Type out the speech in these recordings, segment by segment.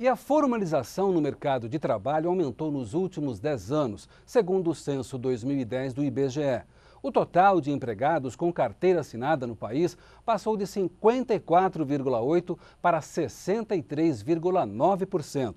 E a formalização no mercado de trabalho aumentou nos últimos 10 anos, segundo o censo 2010 do IBGE. O total de empregados com carteira assinada no país passou de 54,8% para 63,9%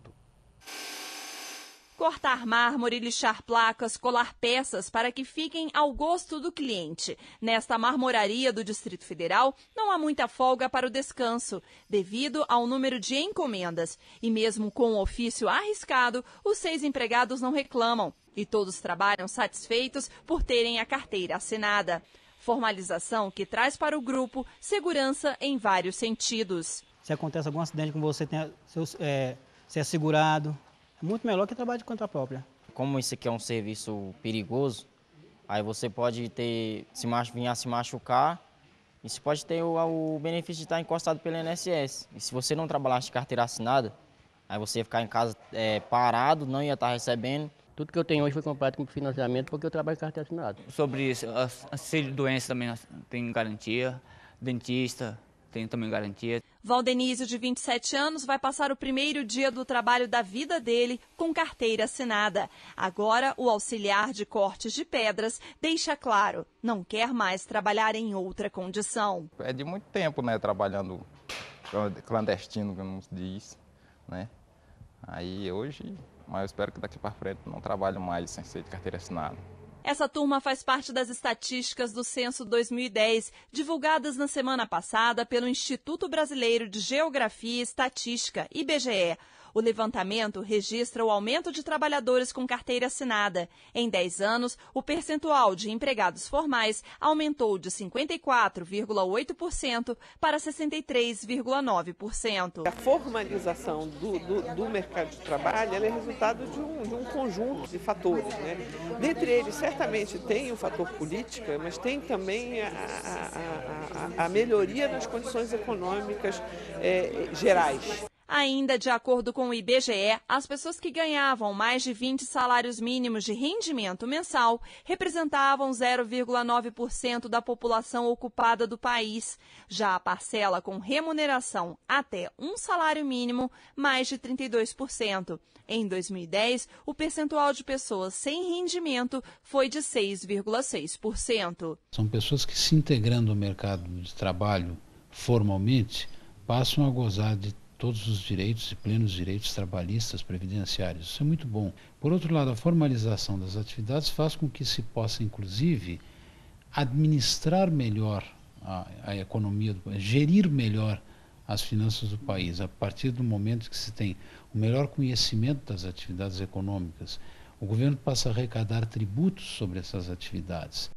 cortar mármore, lixar placas, colar peças para que fiquem ao gosto do cliente. Nesta marmoraria do Distrito Federal, não há muita folga para o descanso, devido ao número de encomendas. E mesmo com o ofício arriscado, os seis empregados não reclamam e todos trabalham satisfeitos por terem a carteira assinada. Formalização que traz para o grupo segurança em vários sentidos. Se acontece algum acidente com você, tem, seus, é, se é segurado, muito melhor que trabalho de conta própria. Como isso aqui é um serviço perigoso, aí você pode ter, se vir a se machucar e você pode ter o, o benefício de estar encostado pelo INSS. E se você não trabalhasse de carteira assinada, aí você ia ficar em casa é, parado, não ia estar recebendo. Tudo que eu tenho hoje foi comprado com financiamento porque eu trabalho em carteira assinada. Sobre as doença também tem garantia, dentista, tenho também garantia. Valdenizio, de 27 anos, vai passar o primeiro dia do trabalho da vida dele com carteira assinada. Agora, o auxiliar de cortes de pedras deixa claro, não quer mais trabalhar em outra condição. É de muito tempo, né, trabalhando clandestino, como se diz, né? Aí hoje, mas eu espero que daqui para frente não trabalhe mais sem ser de carteira assinada. Essa turma faz parte das estatísticas do Censo 2010, divulgadas na semana passada pelo Instituto Brasileiro de Geografia e Estatística, IBGE. O levantamento registra o aumento de trabalhadores com carteira assinada. Em 10 anos, o percentual de empregados formais aumentou de 54,8% para 63,9%. A formalização do, do, do, mercado de trabalho é resultado de um, de um conjunto de fatores. Né? Dentre eles, certamente tem o fator política, mas tem também a, a, a, a melhoria nas condições econômicas é, gerais. Ainda de acordo com o IBGE, as pessoas que ganhavam mais de 20 salários mínimos de rendimento mensal representavam 0,9% da população ocupada do país. Já a parcela com remuneração até um salário mínimo, mais de 32%. Em 2010, o percentual de pessoas sem rendimento foi de 6,6%. São pessoas que, se integrando no mercado de trabalho formalmente, passam a gozar de todos os direitos e plenos direitos trabalhistas previdenciários. Isso é muito bom. Por outro lado, a formalização das atividades faz com que se possa, inclusive, administrar melhor a, a economia, gerir melhor as finanças do país, a partir do momento que se tem o melhor conhecimento das atividades econômicas. O governo passa a arrecadar tributos sobre essas atividades.